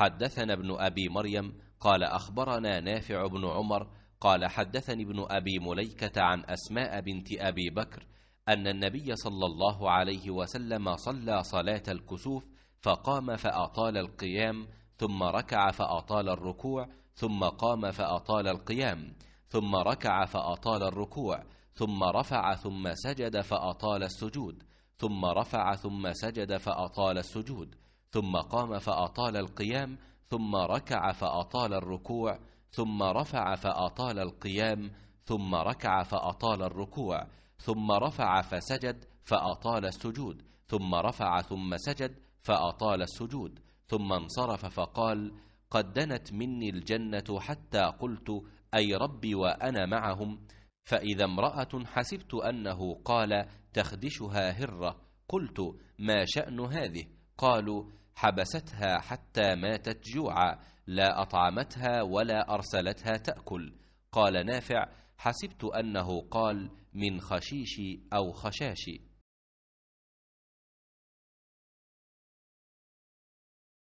حدثنا ابن أبي مريم قال أخبرنا نافع بن عمر قال حدثني ابن أبي مليكة عن أسماء بنت أبي بكر أن النبي صلى الله عليه وسلم صلى صلاة الكسوف فقام فأطال القيام ثم ركع فأطال الركوع ثم قام فأطال القيام ثم ركع فأطال الركوع ثم رفع ثم سجد فأطال السجود ثم رفع ثم سجد فأطال السجود ثم قام فأطال القيام ثم ركع فأطال الركوع ثم رفع فأطال القيام ثم ركع فأطال الركوع ثم رفع فسجد فأطال السجود ثم رفع ثم سجد فأطال السجود ثم انصرف فقال قد دنت مني الجنة حتى قلت أي ربي وأنا معهم فإذا امرأة حسبت أنه قال تخدشها هرة قلت ما شأن هذه قالوا حبستها حتى ماتت جوعا لا أطعمتها ولا أرسلتها تأكل قال نافع حسبت أنه قال من خشيش أو خشاشي